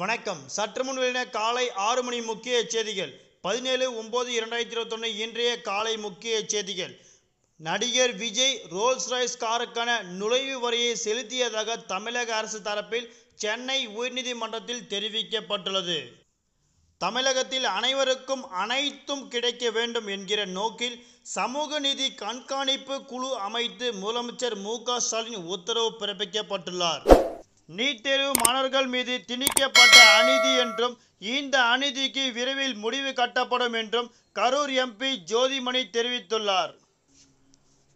வணக்கம் சற்று முன் வெளியின காலை ஆறு மணி முக்கிய செய்திகள் பதினேழு ஒம்பது இரண்டாயிரத்தி இருபத்தொன்று இன்றைய காலை முக்கிய செய்திகள் நடிகர் விஜய் ரோல்ஸ் ராய்ஸ் காருக்கான நுழைவு வரியை செலுத்தியதாக தமிழக அரசு தரப்பில் சென்னை உயர்நீதிமன்றத்தில் தெரிவிக்கப்பட்டுள்ளது தமிழகத்தில் அனைவருக்கும் அனைத்தும் கிடைக்க வேண்டும் என்கிற நோக்கில் சமூக நிதி கண்காணிப்பு குழு அமைத்து முதலமைச்சர் மு க ஸ்டாலின் உத்தரவு பிறப்பிக்கப்பட்டுள்ளார் நீட் தேர்வு மாணவர்கள் மீது திணிக்கப்பட்ட அநீதி என்றும் இந்த அநீதிக்கு விரைவில் முடிவு கட்டப்படும் என்றும் கரூர் எம்பி ஜோதிமணி தெரிவித்துள்ளார்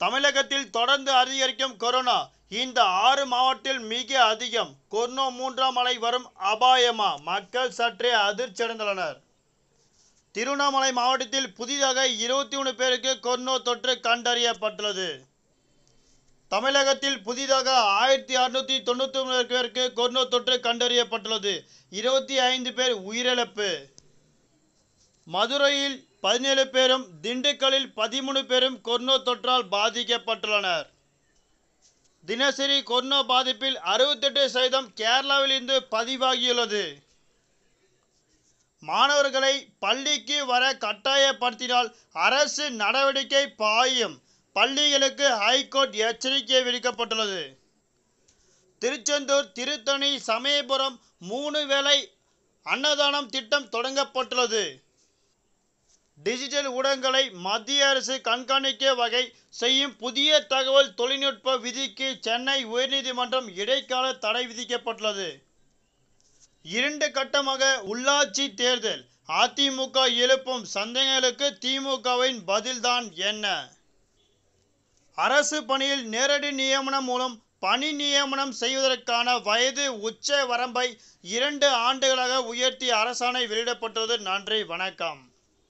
தமிழகத்தில் தொடர்ந்து அதிகரிக்கும் கொரோனா இந்த ஆறு மாவட்டத்தில் மிக அதிகம் கொரோனா மூன்றாம் அலை வரும் அபாயமா மக்கள் சற்றே அதிர்ச்சி அடைந்துள்ளனர் திருவண்ணாமலை மாவட்டத்தில் புதிதாக இருபத்தி ஒன்று பேருக்கு கொரோனா தொற்று கண்டறியப்பட்டுள்ளது தமிழகத்தில் புதிதாக ஆயிரத்தி அறுநூற்றி தொண்ணூற்றி ஒன்பது பேருக்கு கொரோனா தொற்று கண்டறியப்பட்டுள்ளது இருபத்தி ஐந்து பேர் உயிரிழப்பு மதுரையில் பதினேழு பேரும் திண்டுக்கல்லில் பதிமூணு பேரும் கொரோனா தொற்றால் பாதிக்கப்பட்டுள்ளனர் தினசரி கொரோனா பாதிப்பில் அறுபத்தெட்டு சதவீதம் கேரளாவில் இருந்து பதிவாகியுள்ளது மாணவர்களை பள்ளிக்கு வர கட்டாயப்படுத்தினால் அரசு நடவடிக்கை பாயும் பள்ளிகளுக்கு ஹைகோர்ட் எச்சரிக்கை விடுக்கப்பட்டுள்ளது திருச்செந்தூர் திருத்தணி சமயபுரம் மூணு வேளை அன்னதானம் திட்டம் தொடங்கப்பட்டுள்ளது டிஜிட்டல் ஊடகங்களை மத்திய அரசு கண்காணிக்க வகை செய்யும் புதிய தகவல் தொழில்நுட்ப விதிக்கு சென்னை உயர்நீதிமன்றம் இடைக்கால தடை விதிக்கப்பட்டுள்ளது இரண்டு கட்டமாக உள்ளாட்சி தேர்தல் அதிமுக எழுப்பும் சந்தேகங்களுக்கு திமுகவின் பதில்தான் என்ன அரசு பணியில் நேரடி நியமனம் மூலம் பணி நியமனம் செய்வதற்கான வயது உச்ச வரம்பை இரண்டு ஆண்டுகளாக உயர்த்தி அரசாணை வெளியிடப்பட்டுள்ளது நன்றி வணக்கம்